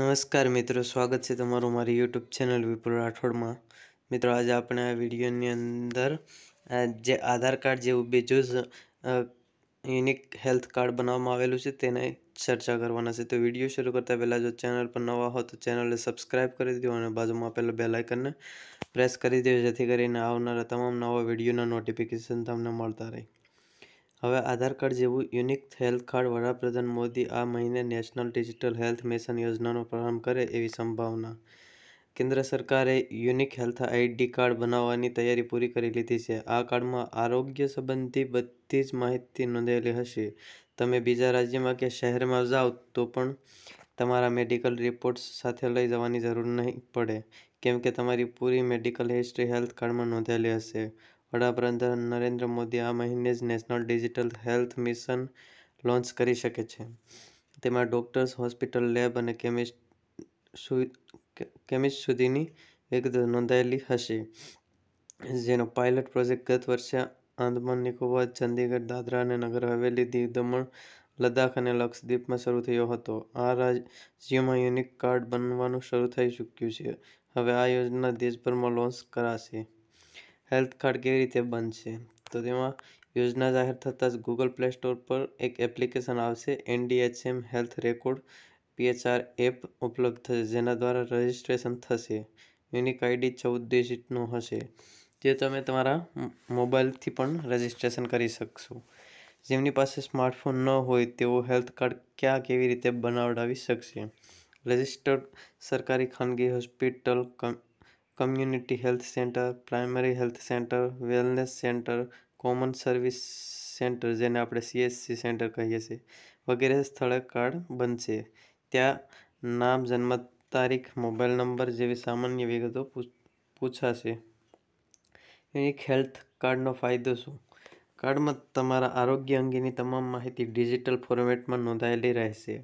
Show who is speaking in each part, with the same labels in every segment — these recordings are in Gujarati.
Speaker 1: નમસ્કાર મિત્રો સ્વાગત છે તમારું મારી યુટ્યુબ ચેનલ વિપુલ રાઠોડમાં મિત્રો આજે આપણે આ વિડીયોની અંદર જે આધાર કાર્ડ જેવું બીજું યુનિક હેલ્થ કાર્ડ બનાવવામાં આવેલું છે તેને ચર્ચા કરવાના છે તો વિડીયો શરૂ કરતાં પહેલાં જો ચેનલ પર નવા હો તો ચેનલને સબસ્ક્રાઈબ કરી દો અને બાજુમાં પહેલાં બેલ પ્રેસ કરી દો જેથી કરીને આવનારા તમામ નવા વિડીયોના નોટિફિકેશન તમને મળતા રહે હવે આધાર કાર્ડ જેવું યુનિક હેલ્થ કાર્ડ વડાપ્રધાન મોદી આ મહિને નેશનલ ડિજિટલ હેલ્થ મિશન યોજનાનો પ્રારંભ કરે એવી સંભાવના કેન્દ્ર સરકારે યુનિક હેલ્થ આઈડી કાર્ડ બનાવવાની તૈયારી પૂરી કરી લીધી છે આ કાર્ડમાં આરોગ્ય સંબંધી બધી જ માહિતી નોંધાયેલી હશે તમે બીજા રાજ્યમાં કે શહેરમાં જાઓ તો પણ તમારા મેડિકલ રિપોર્ટ્સ સાથે લઈ જવાની જરૂર નહીં પડે કેમ કે તમારી પૂરી મેડિકલ હિસ્ટ્રી હેલ્થ કાર્ડમાં નોંધાયેલી હશે વડાપ્રધાન નરેન્દ્ર મોદી આ મહિને જ national digital health mission launch કરી શકે છે તેમાં ડૉક્ટર્સ હોસ્પિટલ લેબ અને કેમિસ્ટ કેમિસ્ટ સુધીની એક નોંધાયેલી હશે જેનો પાયલટ પ્રોજેક્ટ ગત વર્ષે આંદમાન નિકોબાર ચંદીગઢ દાદરા અને નગર હવેલી દીવ દમણ લદ્દાખ અને લક્ષદ્વીપમાં શરૂ થયો હતો આ રાજ્યોમાં યુનિક કાર્ડ બનવાનું શરૂ થઈ ચૂક્યું છે હવે આ યોજના દેશભરમાં લોન્ચ કરાશે હેલ્થ કાર્ડ કેવી રીતે બનશે તો તેમાં યોજના જાહેર થતાં જ ગૂગલ પ્લે સ્ટોર પર એક એપ્લિકેશન આવશે NDHM health record PHR app ઉપલબ્ધ થશે જેના દ્વારા રજિસ્ટ્રેશન થશે યુનિક આઈડી ચૌદ ડિજિટનું હશે જે તમે તમારા મોબાઈલથી પણ રજિસ્ટ્રેશન કરી શકશો જેમની પાસે સ્માર્ટફોન ન હોય તેઓ હેલ્થ કાર્ડ ક્યાં કેવી રીતે બનાવડાવી શકશે રજિસ્ટર્ડ સરકારી ખાનગી hospital community health centre primary health centre wellness centre common service centre જેને આપણે સીએસસી સેન્ટર કહીએ છીએ વગેરે સ્થળે કાર્ડ બનશે ત્યાં નામ જન્મ તારીખ મોબાઈલ નંબર જેવી સામાન્ય વિગતો પૂછાશે એક હેલ્થ કાર્ડનો ફાયદો શું કાર્ડમાં તમારા આરોગ્ય અંગેની તમામ માહિતી ડિજિટલ ફોર્મેટમાં નોંધાયેલી રહેશે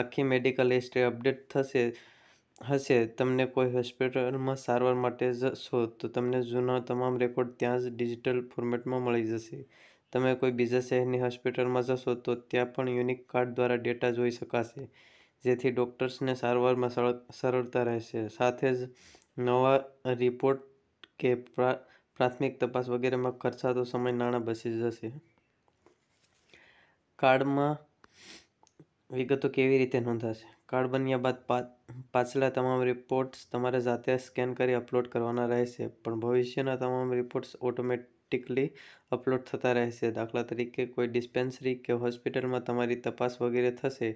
Speaker 1: આખી મેડિકલ હિસ્ટ્રી અપડેટ થશે હશે તમને કોઈ હોસ્પિટલમાં સારવાર માટે જશો તો તમને જૂના તમામ રેકોર્ડ ત્યાં જ ડિજિટલ ફોર્મેટમાં મળી જશે તમે કોઈ બીજા શહેરની હોસ્પિટલમાં જશો તો ત્યાં પણ યુનિક કાર્ડ દ્વારા ડેટા જોઈ શકાશે જેથી ડૉક્ટર્સને સારવારમાં સરળ સરળતા રહેશે સાથે જ નવા રિપોર્ટ કે પ્રાથમિક તપાસ વગેરેમાં ખર્ચાતો સમય નાણાં બચી જશે કાર્ડમાં વિગતો કેવી રીતે નોંધાશે કાર્ડ બન્યા બાદ પાછલા તમામ રિપોર્ટ્સ તમારે જાતે સ્કેન કરી અપલોડ કરવાના રહેશે પણ ભવિષ્યના તમામ રિપોર્ટ્સ ઓટોમેટિકલી અપલોડ થતા રહેશે દાખલા તરીકે કોઈ ડિસ્પેન્સરી કે હોસ્પિટલમાં તમારી તપાસ વગેરે થશે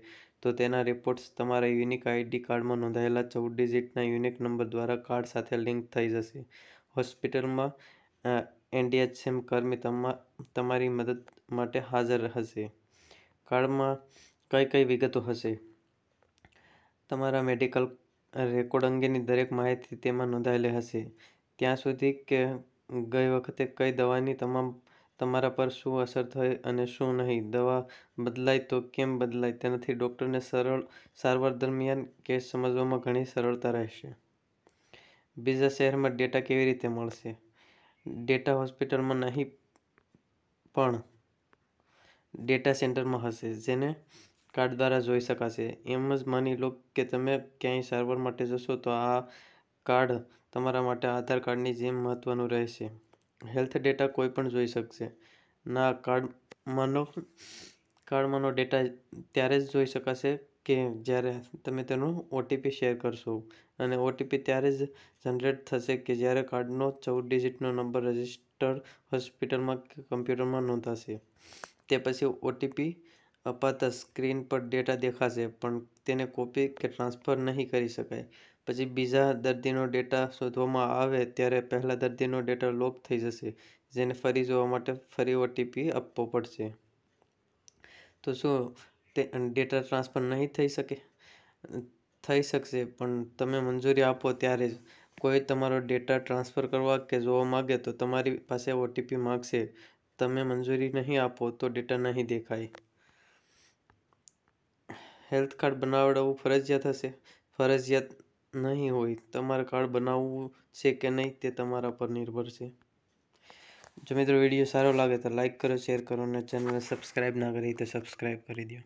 Speaker 1: તો તેના રિપોર્ટ્સ તમારા યુનિક આઈડી કાર્ડમાં નોંધાયેલા ચૌદ ડિઝિટના યુનિક નંબર દ્વારા કાર્ડ સાથે લિંક થઈ જશે હોસ્પિટલમાં એનડીએચએમ કર્મી તમારી મદદ માટે હાજર હશે કાર્ડમાં કઈ કઈ વિગતો હશે તમારા મેડિકલ રેકોર્ડ અંગેની દરેક માહિતી તેમાં નોંધાયેલી હશે ત્યાં સુધી કે ગઈ વખતે કઈ દવાની તમામ તમારા પર શું અસર થઈ અને શું નહીં દવા બદલાય તો કેમ બદલાય તેનાથી ડૉક્ટરને સરળ સારવાર દરમિયાન કેસ સમજવામાં ઘણી સરળતા રહેશે બીજા શહેરમાં ડેટા કેવી રીતે મળશે ડેટા હોસ્પિટલમાં નહીં પણ ડેટા સેન્ટરમાં હશે જેને કાર્ડ દ્વારા જોઈ શકાશે એમ જ માની લો કે તમે ક્યાંય સારવાર માટે જશો તો આ કાર્ડ તમારા માટે આધાર કાર્ડની જેમ મહત્ત્વનું રહેશે હેલ્થ ડેટા કોઈ પણ જોઈ શકશે ના કાર્ડમાંનો કાર્ડમાંનો ડેટા ત્યારે જ જોઈ શકાશે કે જ્યારે તમે તેનો ઓટીપી શેર કરશો અને ઓટીપી ત્યારે જ જનરેટ થશે કે જ્યારે કાર્ડનો ચૌદ ડિજિટનો નંબર રજિસ્ટર હોસ્પિટલમાં કે કમ્પ્યુટરમાં નોંધાશે તે પછી ઓટીપી અપાતા સ્ક્રીન પર ડેટા દેખાશે પણ તેને કોપી કે ટ્રાન્સફર નહીં કરી શકાય પછી બીજા દર્દીનો ડેટા શોધવામાં આવે ત્યારે પહેલાં દર્દીનો ડેટા લોક થઈ જશે જેને ફરી જોવા માટે ફરી ઓટીપી આપવો પડશે તો શું તે ડેટા ટ્રાન્સફર નહીં થઈ શકે થઈ શકશે પણ તમે મંજૂરી આપો ત્યારે જ કોઈ તમારો ડેટા ટ્રાન્સફર કરવા કે જોવા માગે તો તમારી પાસે ઓટીપી માગશે તમે મંજૂરી નહીં આપો તો ડેટા નહીં દેખાય હેલ્થ કાર્ડ બનાવડાવવું ફરજિયાત હશે ફરજિયાત નહીં હોય તમારે કાર્ડ બનાવવું છે કે નહીં તે તમારા પર નિર્ભર છે જો મિત્રો વિડીયો સારો લાગે તો લાઇક કરો શેર કરો અને ચેનલને સબસ્ક્રાઈબ ના કરી તો સબસ્ક્રાઈબ કરી દો